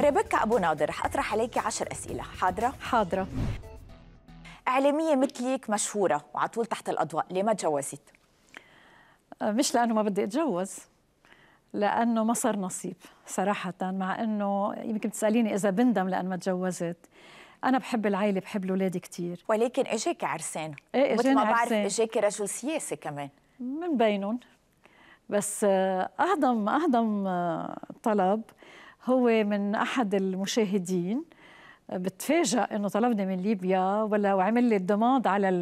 ريبيكا أبو ناظر رح أطرح عليكي 10 أسئلة حاضرة؟ حاضرة إعلامية مثليك مشهورة وعلى طول تحت الأضواء ليه ما تجوزت؟ أه، مش لأنه ما بدي أتجوز لأنه ما صار نصيب صراحة مع أنه يمكن تسأليني إذا بندم لأن ما تجوزت أنا بحب العائلة بحب الأولاد كثير ولكن إجاك عرسان إيه مثل ما بعرف إجاك رجل سياسي كمان من بينهم بس أهضم أهضم آه، طلب هو من احد المشاهدين بتفاجئ انه طلبني من ليبيا ولا وعمل لي الضماد على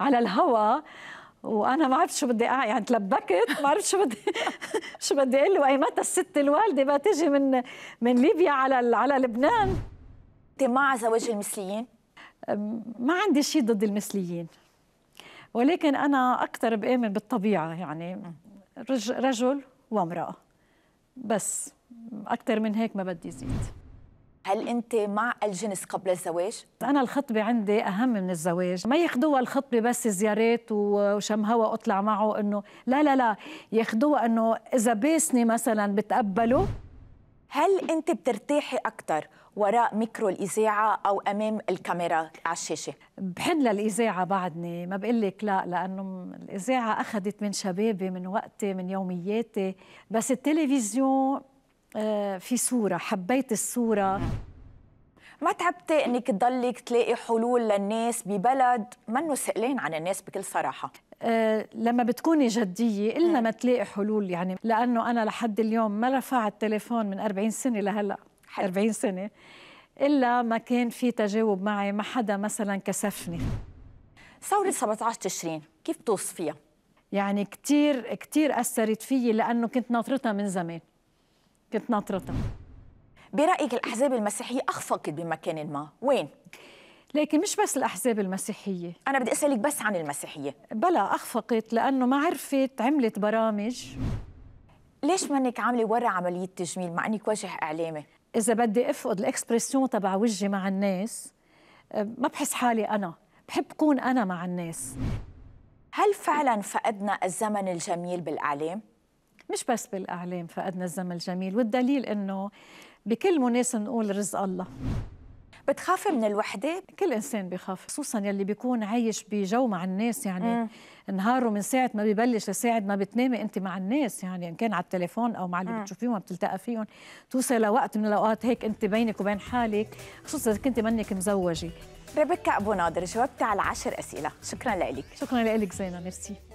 على الهوا وانا ما عرفت شو بدي اعمل يعني تلبكت ما عرفت شو بدي شو بدي اقول له اي متى الست الوالده بقى تجي من من ليبيا على على لبنان انت مع زواج المثليين؟ ما عندي شيء ضد المثليين ولكن انا اكثر بامن بالطبيعه يعني رجل وامراه بس اكثر من هيك ما بدي زيد هل انت مع الجنس قبل الزواج انا الخطبه عندي اهم من الزواج ما ياخذوها الخطبه بس زيارات وشم هوا اطلع معه انه لا لا لا ياخذوها انه اذا باسني مثلا بتقبله هل انت بترتاحي اكثر وراء ميكرو الاذاعه او امام الكاميرا على الشاشه بحن للاذاعه بعدني ما بقول لك لا لانه الاذاعه اخذت من شبابي من وقتي من يومياتي بس التلفزيون آه، في صورة حبيت الصورة ما تعبتي انك تضلك تلاقي حلول للناس ببلد منه سئلين عن الناس بكل صراحه أه لما بتكوني جدية إلا ما تلاقي حلول يعني لأنه أنا لحد اليوم ما رفعت تليفون من 40 سنة لهلأ 40 سنة إلا ما كان في تجاوب معي ما حدا مثلا كسفني ثورة 17 تشرين كيف بتوصفيها؟ يعني كتير كتير أثرت فيي لأنه كنت ناطرتها من زمان كنت ناطرتها برأيك الأحزاب المسيحية أخفقت بمكان ما وين؟ لكن مش بس الأحزاب المسيحية أنا بدي أسألك بس عن المسيحية بلا أخفقت لأنه ما عرفت عملت برامج ليش منك عاملة ورا عملية تجميل مع أنك وجه إعلامي؟ إذا بدي أفقد الإكسبرسيون تبع وجهي مع الناس أه، ما بحس حالي أنا بحب كون أنا مع الناس هل فعلا فقدنا الزمن الجميل بالإعلام؟ مش بس بالاعلام فقدنا الزمن الجميل والدليل انه بكل مناسبه نقول رزق الله بتخافي من الوحدة؟ كل إنسان بخاف خصوصا يلي بيكون عايش بجو مع الناس يعني مم. نهاره من ساعة ما ببلش لساعة ما بتنامي أنت مع الناس يعني إن كان على التليفون أو مع اللي مم. بتشوفيهم بتلتقى فيهم توصل لوقت من الأوقات هيك أنت بينك وبين حالك خصوصا إذا كنت منك مزوجة ريبيكا أبو نادر جاوبتي على 10 أسئلة شكرا لك شكرا لك زينة ميرسي